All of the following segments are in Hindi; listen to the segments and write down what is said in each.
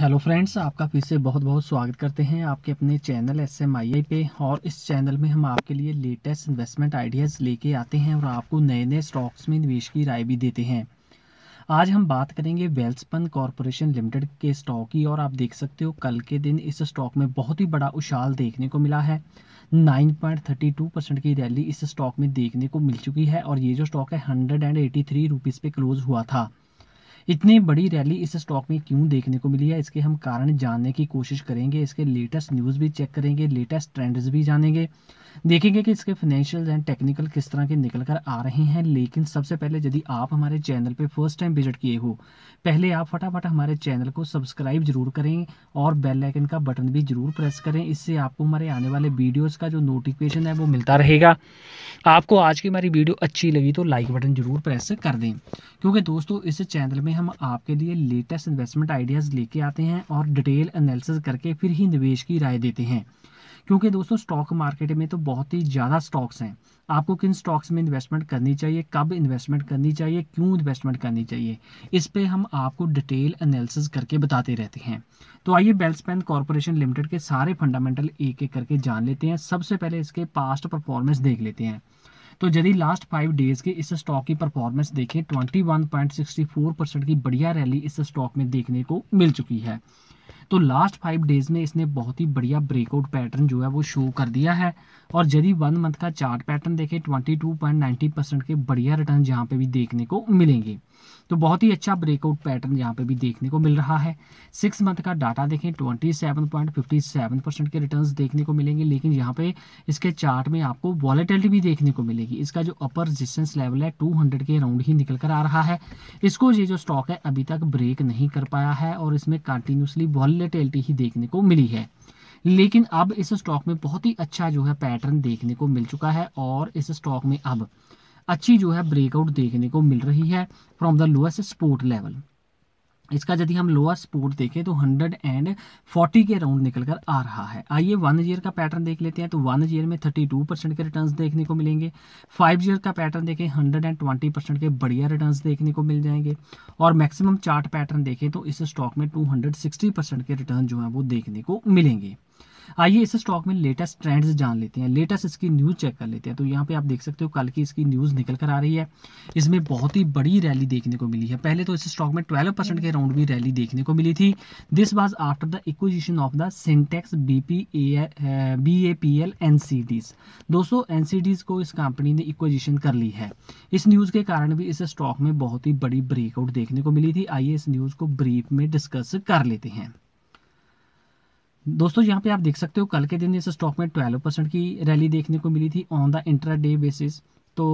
हेलो फ्रेंड्स आपका फिर से बहुत बहुत स्वागत करते हैं आपके अपने channel S M I I पे और इस चैनल में हम आपके लिए लेटेस्ट इन्वेस्टमेंट आइडियाज़ लेके आते हैं और आपको नए नए स्टॉक्स में निवेश की राय भी देते हैं आज हम बात करेंगे वेल्सपन कॉरपोरेशन लिमिटेड के स्टॉक की और आप देख सकते हो कल के दिन इस स्टॉक में बहुत ही बड़ा उछाल देखने को मिला है 9.32 परसेंट की रैली इस स्टॉक में देखने को मिल चुकी है और ये जो स्टॉक है hundred and eighty three rupees पे क्लोज हुआ था इतनी बड़ी रैली इस स्टॉक में क्यों देखने को मिली है इसके हम कारण जानने की कोशिश करेंगे इसके लेटेस्ट न्यूज़ भी चेक करेंगे लेटेस्ट ट्रेंड्स भी जानेंगे देखेंगे कि इसके फाइनेंशियल एंड टेक्निकल किस तरह के निकल कर आ रहे हैं लेकिन सबसे पहले यदि आप हमारे चैनल पर फर्स्ट टाइम विजिट किए हो पहले आप फटाफट हमारे चैनल को सब्सक्राइब जरूर करें और बेल आइकन का बटन भी जरूर प्रेस करें इससे आपको हमारे आने वाले वीडियोज़ का जो नोटिफिकेशन है वो मिलता रहेगा आपको आज की हमारी वीडियो अच्छी लगी तो लाइक बटन जरूर प्रेस कर दें क्योंकि दोस्तों इस चैनल में हम आपके लिए लेटेस्ट इन्वेस्टमेंट आइडियाज़ लेके आते हैं और डिटेल एनालिसिस करके फिर ही निवेश की राय देते हैं क्योंकि दोस्तों स्टॉक मार्केट में तो बहुत ही ज़्यादा स्टॉक्स हैं आपको किन स्टॉक्स में इन्वेस्टमेंट करनी चाहिए कब इन्वेस्टमेंट करनी चाहिए क्यों इन्वेस्टमेंट करनी चाहिए इस पर हम आपको डिटेल एनालिसिस करके बताते रहते हैं तो आइए बेल्सपैन कॉरपोरेशन लिमिटेड के सारे फंडामेंटल एक एक करके जान लेते हैं सबसे पहले इसके पास्ट परफॉर्मेंस देख लेते हैं तो यदि लास्ट फाइव डेज के इस स्टॉक की परफॉर्मेंस देखें twenty one point sixty four percent की बढ़िया रैली इस स्टॉक में देखने को मिल चुकी है तो लास्ट फाइव डेज में इसने बहुत ही बढ़िया ब्रेकआउट पैटर्न जो है वो शो कर दिया है और यदि वन मंथ का चार्ट पैटर्न देखें नाइन्टी परसेंट के बढ़िया रिटर्न यहाँ पे भी देखने को मिलेंगे तो बहुत ही अच्छा ब्रेकआउट पैटर्न यहाँ पे भी देखने को मिल रहा है सिक्स मंथ का डाटा देखें twenty seven point fifty seven percent के रिटर्न देखने को मिलेंगे लेकिन यहाँ पे इसके चार्ट में आपको वॉलेटिलिटी भी देखने को मिलेगी इसका जो अपर रजिस्टेंस लेवल है टू के अराउंड ही निकल कर आ रहा है इसको ये जो स्टॉक है अभी तक ब्रेक नहीं कर पाया है और इसमें कंटिन्यूसली वॉलेटिलिटी ही देखने को मिली है लेकिन अब इस स्टॉक में बहुत ही अच्छा जो है पैटर्न देखने को मिल चुका है और इस स्टॉक में अब अच्छी जो है ब्रेकआउट देखने को मिल रही है from the lowest support level इसका यदि हम लोअर सपोर्ट देखें तो 140 के राउंड निकल कर आ रहा है आइए वन ईयर का पैटर्न देख लेते हैं तो वन ईयर में 32 परसेंट के रिटर्न्स देखने को मिलेंगे फाइव ईयर का पैटर्न देखें 120 परसेंट के बढ़िया रिटर्न्स देखने को मिल जाएंगे और मैक्सिमम चार्ट पैटर्न देखें तो इस स्टॉक में टू परसेंट के रिटर्न जो है वो देखने को मिलेंगे आइए इस स्टॉक में लेटेस्ट ट्रेंड्स जान लेते हैं लेटेस्ट इसकी न्यूज़ चेक कर लेते हैं तो यहाँ पे आप देख सकते हो कल की इसकी न्यूज़ निकल कर आ रही है इसमें बहुत ही बड़ी रैली देखने को मिली है पहले तो इस स्टॉक में ट्वेल्व परसेंट के राउंड भी रैली देखने को मिली थी this was after the acquisition of the Sintex B A B A P L N C Ds दोस्तों एन सी डीज को इस कंपनी ने इक्विजिशन कर ली है इस न्यूज़ के कारण भी इस स्टॉक में बहुत ही बड़ी ब्रेकआउट देखने को मिली थी आइए इस न्यूज़ को ब्रीफ में डिस्कस कर लेते हैं दोस्तों यहाँ पे आप देख सकते हो कल के दिन इस स्टॉक में 12 परसेंट की रैली देखने को मिली थी on the intraday basis तो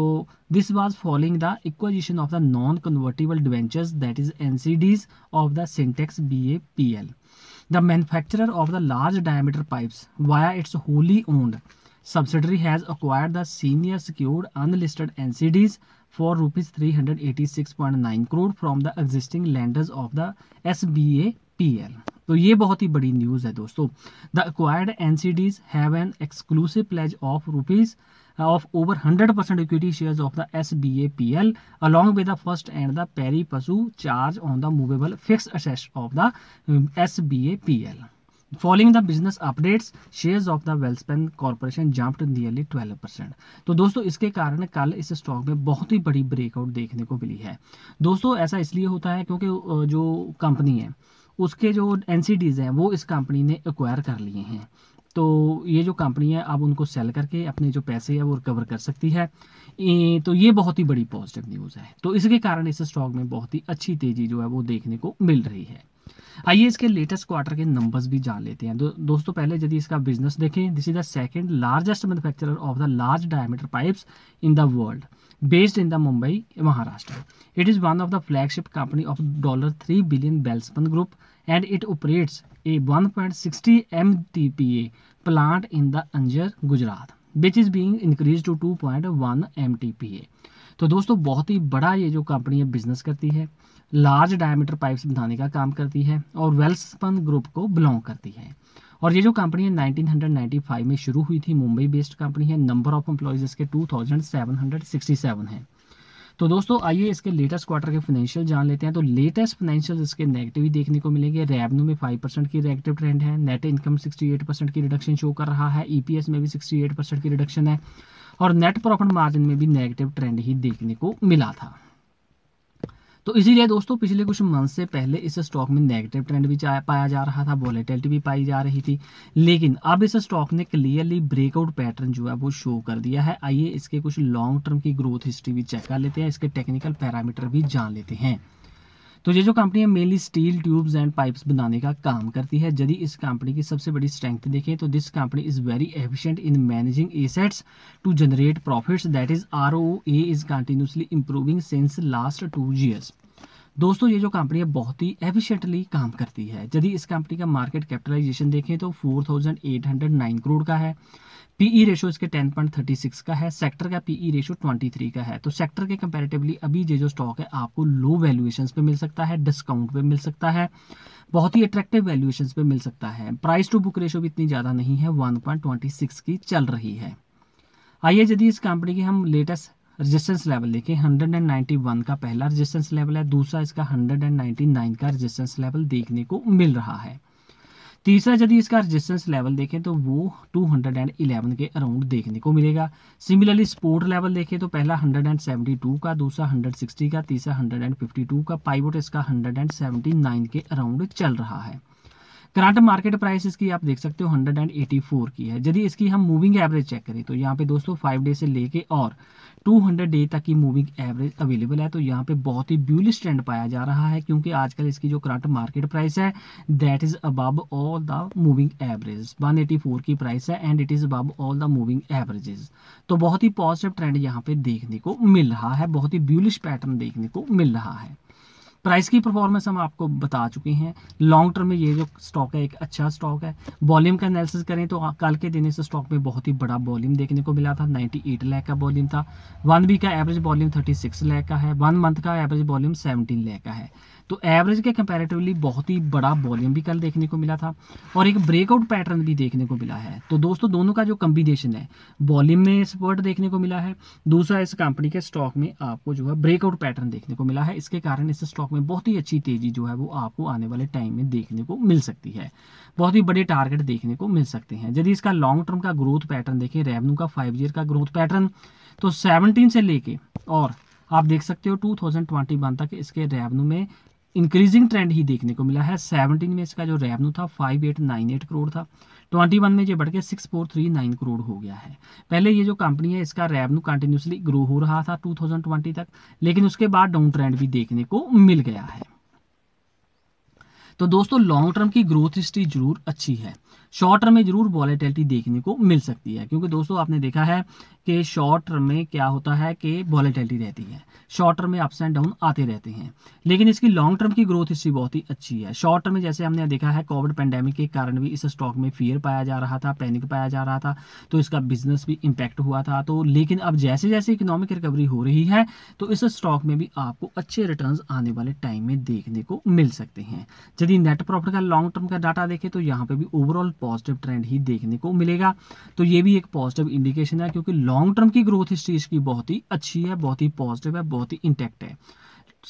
this was following the acquisition of the non convertible debentures that is NCDs of the Sintex BAPL the manufacturer of the large diameter pipes via its wholly owned subsidiary three hundred eighty six point nine crore from the 386.9 lenders of the S B A P L तो ये बहुत ही बड़ी न्यूज़ है दोस्तों the acquired N C Ds have an exclusive pledge of rupees of of over hundred percent equity share the S B A P L along with the first and the pari passu charge on the movable fixed on of the S B A P L following the business updates shares of the Welspun corporation jumped nearly 12 percent तो दोस्तों इसके कारण कल इस स्टॉक में बहुत ही बड़ी ब्रेकआउट देखने को मिली है दोस्तों ऐसा इसलिए होता है क्योंकि uh, जो कंपनी है उसके जो एन हैं वो इस कंपनी ने एक्वायर कर लिए हैं तो ये जो कंपनी है अब उनको सेल करके अपने जो पैसे है वो रिकवर कर सकती है तो ये बहुत ही बड़ी पॉजिटिव न्यूज़ है तो इसके कारण इस स्टॉक में बहुत ही अच्छी तेज़ी जो है वो देखने को मिल रही है आइए इसके लेटेस्ट क्वार्टर के नंबर्स भी जान लेते हैं दो, दोस्तों पहले यदि इसका बिजनेस देखें this is the second largest manufacturer of the large diameter pipes in the world based in the Mumbai Maharashtra it is one of the flagship company of dollar three billion Welspun group and it operates a one point plant in the Anjar Gujarat which is being increase to two point तो दोस्तों बहुत ही बड़ा ये जो कंपनी है बिजनेस करती है लार्ज डायमीटर पाइप्स बनाने का काम करती है और वेल्सपन ग्रुप को बिलोंग करती है और ये जो कंपनी है 1995 में शुरू हुई थी मुंबई बेस्ड कंपनी है नंबर ऑफ एम्प्लॉयज़ इसके 2767 हैं तो दोस्तों आइए इसके लेटेस्ट क्वार्टर के फाइनेंशियल जान लेते हैं तो लेटेस्ट फाइनेंशियल इसके नेगेटिव ही देखने को मिलेंगे रेवेन्यू में 5 परसेंट की नेगेटिव ट्रेंड है नेट इनकम 68 परसेंट की रिडक्शन शो कर रहा है ईपीएस e में भी 68 परसेंट की रिडक्शन है और नेट प्रॉफिट मार्जिन में भी नेगेटिव ट्रेंड ही देखने को मिला था तो इसीलिए दोस्तों पिछले कुछ मंथ से पहले इस स्टॉक में नेगेटिव ट्रेंड भी पाया जा रहा था वॉलेटिलिटी भी पाई जा रही थी लेकिन अब इस स्टॉक ने क्लियरली ब्रेकआउट पैटर्न जो है वो शो कर दिया है आइए इसके कुछ लॉन्ग टर्म की ग्रोथ हिस्ट्री भी चेक कर लेते हैं इसके टेक्निकल पैरामीटर भी जान लेते हैं तो ये जो कंपनी है mainly steel tubes and pipes बनाने का काम करती है यदि इस कंपनी की सबसे बड़ी स्ट्रेंथ देखें तो this company is very efficient in managing assets to generate profits that is R O A is continuously improving since last two years दोस्तों ये जो कंपनी है बहुत ही एफिशिएंटली काम करती है यदि इस कंपनी का मार्केट कैपिटलाइजेशन देखें तो 4,809 करोड़ का है पीई रेशो e इसके 10.36 का है सेक्टर का पीई रेशो 23 का है तो सेक्टर के कंपैरेटिवली अभी ये जो स्टॉक है आपको लो वैल्यूएशन पे मिल सकता है डिस्काउंट पे मिल सकता है बहुत ही अट्रैक्टिव वैल्यूएशन पे मिल सकता है प्राइस टू बुक रेशो भी इतनी ज़्यादा नहीं है वन की चल रही है आइए यदि इस कंपनी की हम लेटेस्ट रजिस्टेंस लेवल देखिए 191 का पहला रजिस्टेंस लेवल है दूसरा इसका 199 का रजिस्टेंस लेवल देखने को मिल रहा है तीसरा यदि इसका रजिस्टेंस लेवल देखें तो वो 211 के अराउंड देखने को मिलेगा सिमिलरली सपोर्ट लेवल देखें तो पहला 172 का दूसरा 160 का तीसरा 152 का पाइवोट इसका 179 के अराउंड चल रहा है करंट मार्केट प्राइस इसकी आप देख सकते हो 184 की है यदि इसकी हम मूविंग एवरेज चेक करें तो यहाँ पे दोस्तों फाइव डे से लेके और 200 डे तक की मूविंग एवरेज अवेलेबल है तो यहाँ पे बहुत ही ब्यूलिस ट्रेंड पाया जा रहा है क्योंकि आजकल इसकी जो करंट मार्केट प्राइस है that is above all the moving average 184 की प्राइस है and it is above all the moving averages तो बहुत ही पॉजिटिव ट्रेंड यहाँ पे देखने को मिल रहा है बहुत ही ब्यूलिश पैटर्न देखने को मिल रहा है प्राइस की परफॉर्मेंस हम आपको बता चुके हैं लॉन्ग टर्म में ये जो स्टॉक है एक अच्छा स्टॉक है वॉल्यूम का एनालिसिस करें तो कल के दिन इस स्टॉक में बहुत ही बड़ा वॉल्यूम देखने को मिला था 98 लाख का वॉल्यूम था वन वीक का एवरेज वॉल्यूम 36 लाख का है वन मंथ का एवरेज वॉल्यूम 17 लाख का है तो एवरेज के कंपैरेटिवली बहुत ही बड़ा वॉल्यूम भी कल देखने को मिला था और एक ब्रेकआउट पैटर्न भी देखने को मिला है तो दोस्तों दोनों का जो कम्बिनेशन है वॉल्यूम में सपोर्ट देखने को मिला है दूसरा इस कंपनी के स्टॉक में आपको जो है ब्रेकआउट पैटर्न देखने को मिला है इसके कारण इस स्टॉक में बहुत ही अच्छी तेजी जो है वो आपको आने वाले टाइम में देखने को मिल सकती है बहुत ही बड़े टारगेट देखने को मिल सकते हैं यदि इसका लॉन्ग टर्म का ग्रोथ पैटर्न देखें रेवन्यू का फाइव ईयर का ग्रोथ पैटर्न तो सेवनटीन से लेके और आप देख सकते हो 2021 तक इसके रेवेन्यू में इंक्रीजिंग ट्रेंड ही देखने को मिला है सेवनटीन में इसका जो रेवन्यू था five eight nine eight crore था ट्वेंटी वन में ये बढ़ के six four three nine crore हो गया है पहले ये जो कंपनी है इसका रेवन्यू कंटिन्यूसली ग्रो हो रहा था टू थाउजेंड ट्वेंटी तक लेकिन उसके बाद डाउन ट्रेंड भी देखने को मिल गया है तो दोस्तों लॉन्ग टर्म की ग्रोथ हिस्ट्री जरूर अच्छी है शॉर्ट टर्म में जरूर वॉलेटिलिटी देखने को मिल सकती है क्योंकि दोस्तों आपने देखा है कि शॉर्ट टर्म में क्या होता है कि वॉलेटिलिटी रहती है शॉर्ट टर्म में अप्स एंड डाउन आते रहते हैं लेकिन इसकी लॉन्ग टर्म की ग्रोथ हिस्ट्री बहुत ही अच्छी है शॉर्ट टर्म में जैसे हमने देखा है कोविड पेंडेमिक के कारण भी इस स्टॉक में फियर पाया जा रहा था पैनिक पाया जा रहा था तो इसका बिजनेस भी इम्पैक्ट हुआ था तो लेकिन अब जैसे जैसे इकोनॉमिक रिकवरी हो रही है तो इस स्टॉक में भी आपको अच्छे रिटर्न आने वाले टाइम में देखने को मिल सकते हैं यदि यदि नेट प्रॉफिट का लॉन्ग टर्म का डाटा देखें तो यहाँ पे भी ओवरऑल पॉजिटिव ट्रेंड ही देखने को मिलेगा तो ये भी एक पॉजिटिव इंडिकेशन है क्योंकि लॉन्ग टर्म की ग्रोथ हिस्ट्री इसकी बहुत ही अच्छी है बहुत ही पॉजिटिव है बहुत ही इंटैक्ट है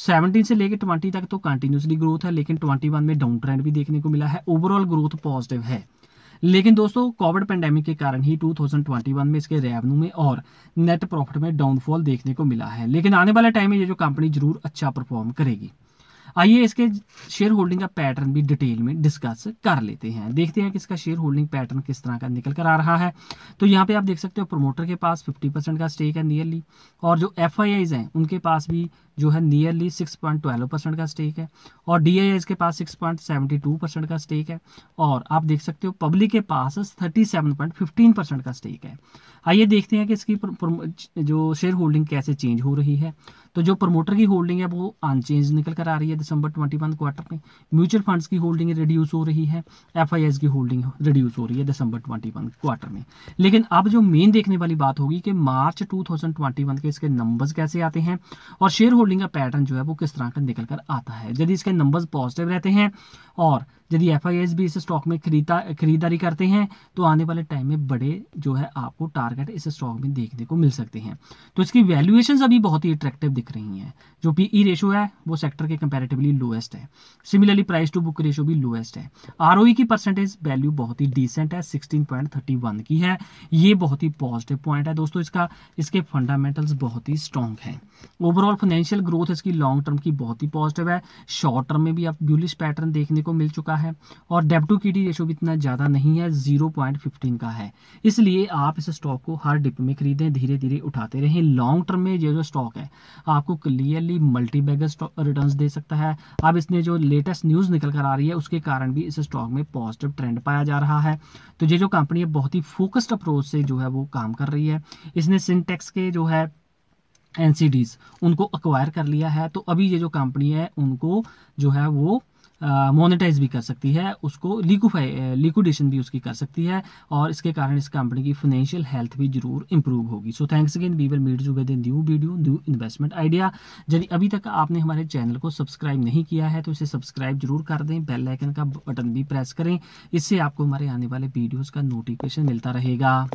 17 से लेकर 20 तक तो कंटिन्यूसली ग्रोथ है लेकिन 21 में डाउन ट्रेंड भी देखने को मिला है ओवरऑल ग्रोथ पॉजिटिव है लेकिन दोस्तों कोविड पेंडेमिक के कारण ही 2021 में इसके रेवेन्यू में और नेट प्रॉफिट में डाउनफॉल देखने को मिला है लेकिन आने वाले टाइम में ये जो कंपनी जरूर अच्छा परफॉर्म करेगी आइए इसके शेयर होल्डिंग का पैटर्न भी डिटेल में डिस्कस कर लेते हैं देखते हैं कि इसका शेयर होल्डिंग पैटर्न किस तरह का निकल कर आ रहा है तो यहाँ पे आप देख सकते हो प्रोमोटर के पास 50 परसेंट का स्टेक है नियरली और जो एफ हैं उनके पास भी जो है nearly six point twelve percent का स्टेक है और डी के पास six point seventy two percent का स्टेक है और आप देख सकते हो पब्लिक के पास thirty seven point fifteen percent का स्टेक है आइए देखते हैं कि इसकी प्र, प्र, जो शेयर होल्डिंग कैसे चेंज हो रही है तो जो प्रमोटर की होल्डिंग है वो अनचेंज निकल कर आ रही है दिसंबर ट्वेंटी वन क्वार्टर में म्यूचुअल फंड्स की होल्डिंग रिड्यूस हो रही है एफ की होल्डिंग रिड्यूस हो रही है दिसंबर ट्वेंटी वन क्वार्टर में लेकिन अब जो मेन देखने वाली बात होगी कि March two thousand twenty one के इसके नंबर्स कैसे आते हैं और शेयर होल्डिंग का पैटर्न जो है वो किस तरह का निकल कर आता है यदि इसके नंबर्स पॉजिटिव रहते हैं और यदि एफ भी इस स्टॉक में खरीदा खरीदारी करते हैं तो आने वाले टाइम में बड़े जो है आपको टारगेट इस स्टॉक में देखने को मिल सकते हैं तो इसकी वैल्यूएशन अभी बहुत ही अट्रैक्टिव दिख रही हैं जो पी ई रेशो है वो सेक्टर के कंपेरेटिवली लोएस्ट है similarly price to book ratio भी लोएस्ट है आर e की परसेंटेज वैल्यू बहुत ही डिसेंट है सिक्सटीन की है ये बहुत ही पॉजिटिव पॉइंट है दोस्तों इसका इसके फंडामेंटल्स बहुत ही स्ट्रॉन्ग हैं ओवरऑल फाइनेंशियल इनिशियल ग्रोथ इसकी लॉन्ग टर्म की बहुत ही पॉजिटिव है शॉर्ट टर्म में भी आप ब्यूलिश पैटर्न देखने को मिल चुका है और डेप टू की डी रेशो भी इतना ज़्यादा नहीं है जीरो पॉइंट फिफ्टीन का है इसलिए आप इस स्टॉक को हर डिप में खरीदें धीरे धीरे उठाते रहें लॉन्ग टर्म में ये जो स्टॉक है आपको क्लियरली मल्टी बैगर रिटर्न दे सकता है अब इसने जो लेटेस्ट न्यूज़ निकल कर आ रही है उसके कारण भी इस स्टॉक में पॉजिटिव ट्रेंड पाया जा रहा है तो ये जो कंपनी है बहुत ही फोकस्ड अप्रोच से जो है वो काम कर रही है इसने सिंटेक्स के जो है एन उनको अक्वायर कर लिया है तो अभी ये जो कंपनी है उनको जो है वो मोनेटाइज भी कर सकती है उसको लिक्विफाई लिक्विडेशन भी उसकी कर सकती है और इसके कारण इस कंपनी की फाइनेंशियल हेल्थ भी जरूर इंप्रूव होगी so thanks again we will meet you with new video new investment idea यदि अभी तक आपने हमारे चैनल को सब्सक्राइब नहीं किया है तो इसे सब्सक्राइब जरूर कर दें बेल लाइकन का बटन भी प्रेस करें इससे आपको हमारे आने वाले वीडियोज़ का नोटिफिकेशन मिलता रहेगा